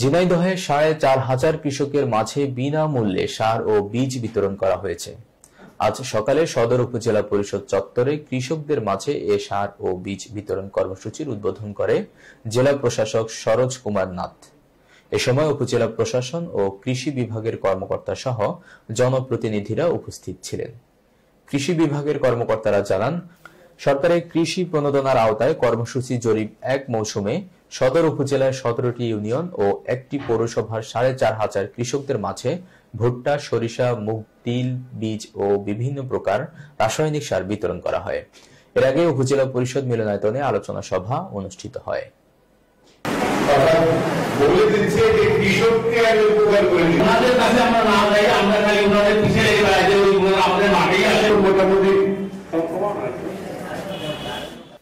ঝিনাইদহে সাড়ে চার হাজার কৃষকের মাঝে বিনামূল্যে সার ও বীজ বিতরণ করা হয়েছে আজ সকালে সদর উপজেলা পরিষদ চত্বরে কৃষকদের মাঝে এ সার ও বীজ বিতরণ কর্মসূচির উদ্বোধন করে জেলা প্রশাসক সরোজ কুমার নাথ এ সময় উপজেলা প্রশাসন ও কৃষি বিভাগের কর্মকর্তা সহ জনপ্রতিনিধিরা উপস্থিত ছিলেন কৃষি বিভাগের কর্মকর্তারা জানান সরকারের কৃষি প্রণোদনার আওতায় কর্মসূচি জরিপ এক মৌসুমে সদর উপজেলায় সতেরোটি ইউনিয়ন ও একটি পৌরসভার সাড়ে চার হাজার কৃষকদের মাঝে ভুট্টা সরিষা মুগ তিল বীজ ও বিভিন্ন প্রকার রাসায়নিক সার বিতরণ করা হয় এর আগে উপজেলা পরিষদ মিলনায়তনে আলোচনা সভা অনুষ্ঠিত হয় বলে দিচ্ছে যে কৃষককে আমি উপকার করি আমাদের কাছে আমরা না